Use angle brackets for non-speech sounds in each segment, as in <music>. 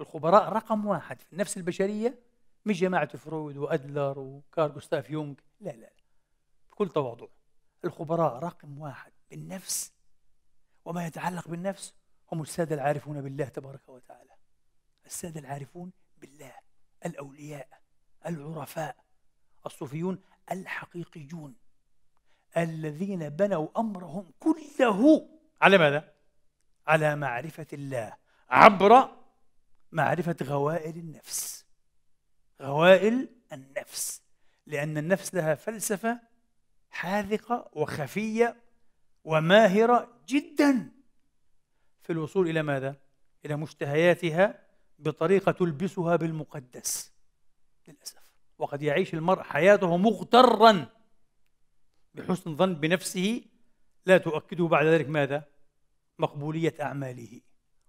الخبراء رقم واحد في النفس البشرية مش جماعة فرويد وأدلر وكارل جوستاف يونغ لا لا بكل تواضع الخبراء رقم واحد بالنفس وما يتعلق بالنفس هم السادة العارفون بالله تبارك وتعالى السادة العارفون بالله الأولياء العرفاء الصوفيون الحقيقيون الذين بنوا أمرهم كله على ماذا؟ على معرفة الله عبر معرفة غوائل النفس غوائل النفس لأن النفس لها فلسفة حاذقة وخفية وماهرة جدا في الوصول إلى ماذا؟ إلى مشتهياتها بطريقة تلبسها بالمقدس للأسف وقد يعيش المرء حياته مغترا بحسن ظن بنفسه لا تؤكده بعد ذلك ماذا؟ مقبولية أعماله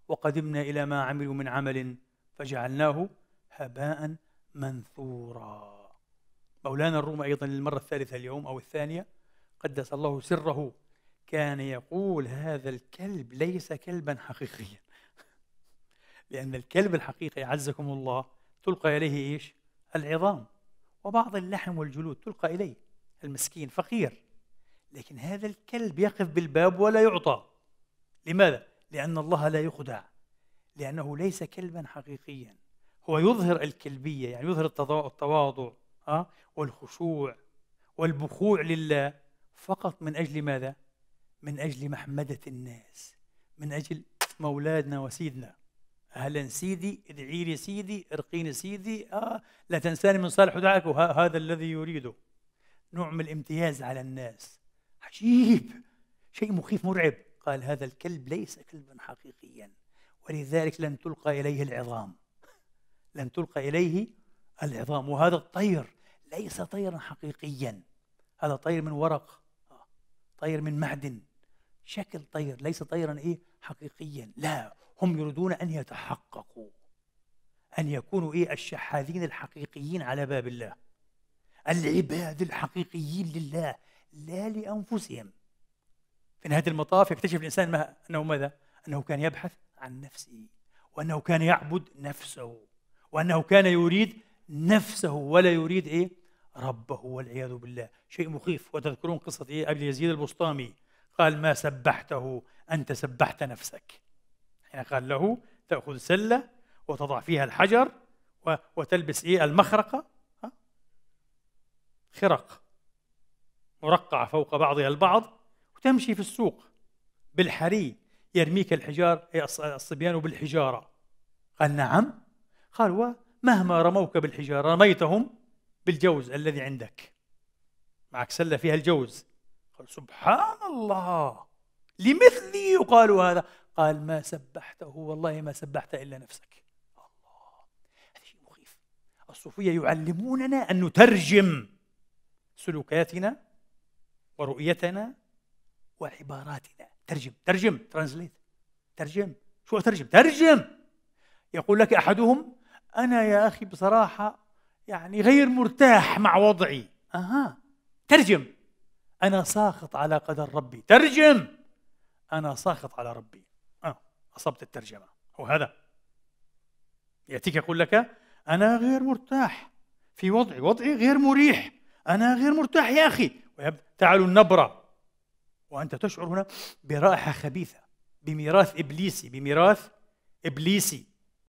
وقدمنا إلى ما عملوا من عمل فجعلناه هباء منثورا مولانا الروم أيضا للمرة الثالثة اليوم أو الثانية قدس الله سره كان يقول هذا الكلب ليس كلبا حقيقيا <laughs> لأن الكلب الحقيقي عزكم الله تلقى إليه إيش؟ العظام وبعض اللحم والجلود تلقى إليه المسكين فقير لكن هذا الكلب يقف بالباب ولا يعطى لماذا؟ لأن الله لا يخدع لأنه ليس كلبا حقيقيا هو يظهر الكلبية يعني يظهر التواضع آه، والخشوع والبخوع لله فقط من أجل ماذا؟ من أجل محمدة الناس من أجل مولادنا وسيدنا أهلا سيدي ادعي لي سيدي ارقيني سيدي آه لا تنساني من صالح دعاك هذا الذي يريده نوع من الامتياز على الناس عجيب شيء مخيف مرعب قال هذا الكلب ليس كلبا حقيقيا ولذلك لن تلقى إليه العظام <laughs> لن تلقى إليه العظام وهذا الطير ليس طيرا حقيقيا هذا طير من ورق طير من معدن شكل طير ليس طيرا ايه حقيقيا لا هم يريدون ان يتحققوا ان يكونوا ايه الشحاذين الحقيقيين على باب الله العباد الحقيقيين لله لا لانفسهم في نهاية المطاف يكتشف الإنسان ما أنه ماذا؟ أنه كان يبحث عن نفسه وأنه كان يعبد نفسه وأنه كان يريد نفسه ولا يريد إيه؟ ربه والعياذ بالله شيء مخيف وتذكرون قصة إيه؟ أبي يزيد البسطامي قال ما سبحته أنت سبحت نفسك حين قال له تأخذ سلة وتضع فيها الحجر وتلبس إيه المخرقة خرق مرقعة فوق بعضها البعض وتمشي في السوق بالحري يرميك الحجار إيه، الصبيان بالحجارة قال نعم قال ومهما رموك بالحجارة رميتهم بالجوز الذي عندك معك سلة فيها الجوز قال سبحان الله لمثلي يقال هذا قال ما سبحته والله ما سبحت إلا نفسك الله هذا شيء مخيف الصوفية يعلموننا أن نترجم سلوكاتنا ورؤيتنا وعباراتنا ترجم ترجم ترانزليت ترجم شو أترجم ترجم يقول لك أحدهم أنا يا أخي بصراحة يعني غير مرتاح مع وضعي أها ترجم أنا ساخط على قدر ربي ترجم أنا ساخط على ربي آه أصبت الترجمة هو هذا يأتيك يقول لك أنا غير مرتاح في وضعي وضعي غير مريح أنا غير مرتاح يا أخي تعالوا النبرة وأنت تشعر هنا برائحة خبيثة بميراث إبليسي بميراث إبليسي